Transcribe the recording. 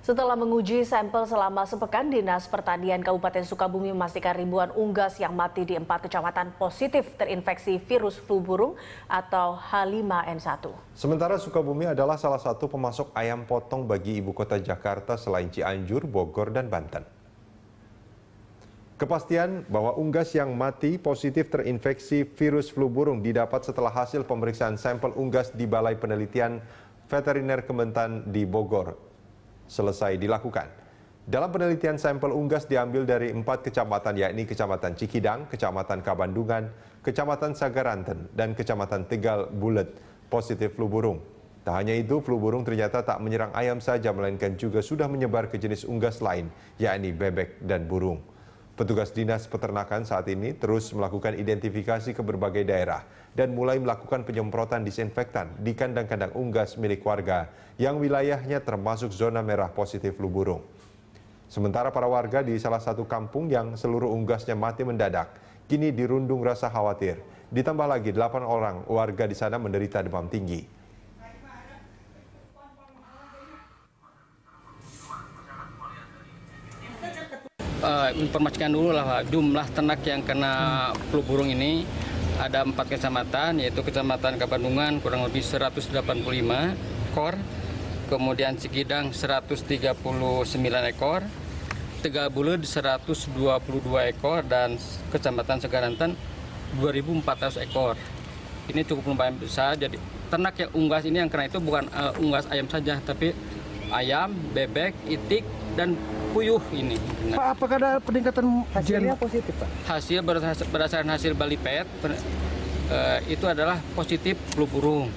Setelah menguji sampel selama sepekan, Dinas Pertanian Kabupaten Sukabumi memastikan ribuan unggas yang mati di empat kecamatan positif terinfeksi virus flu burung atau H5N1. Sementara Sukabumi adalah salah satu pemasok ayam potong bagi ibu kota Jakarta selain Cianjur, Bogor, dan Banten. Kepastian bahwa unggas yang mati positif terinfeksi virus flu burung didapat setelah hasil pemeriksaan sampel unggas di Balai Penelitian Veteriner Kementan di Bogor selesai dilakukan. Dalam penelitian sampel unggas diambil dari empat kecamatan yakni Kecamatan Cikidang, Kecamatan Kabandungan, Kecamatan Sagaranten, dan Kecamatan Tegal Bulet positif flu burung. Tak hanya itu, flu burung ternyata tak menyerang ayam saja melainkan juga sudah menyebar ke jenis unggas lain yakni bebek dan burung. Petugas Dinas Peternakan saat ini terus melakukan identifikasi ke berbagai daerah dan mulai melakukan penyemprotan disinfektan di kandang-kandang unggas milik warga yang wilayahnya termasuk zona merah positif flu burung. Sementara para warga di salah satu kampung yang seluruh unggasnya mati mendadak, kini dirundung rasa khawatir. Ditambah lagi 8 orang warga di sana menderita demam tinggi. uh, informasikan dulu lah jumlah ternak yang kena flu burung ini ada empat kecamatan yaitu kecamatan Kabandungan kurang lebih 185 ekor kemudian Cikidang 139 ekor Tegal 122 ekor dan kecamatan Segaranten 2400 ekor ini cukup lumayan besar jadi ternak yang unggas ini yang kena itu bukan uh, unggas ayam saja tapi ayam, bebek, itik, dan puyuh ini. Pak, apakah ada peningkatan hasilnya gen? positif, Pak? Hasil berdasarkan hasil balipet, eh, itu adalah positif flu burung.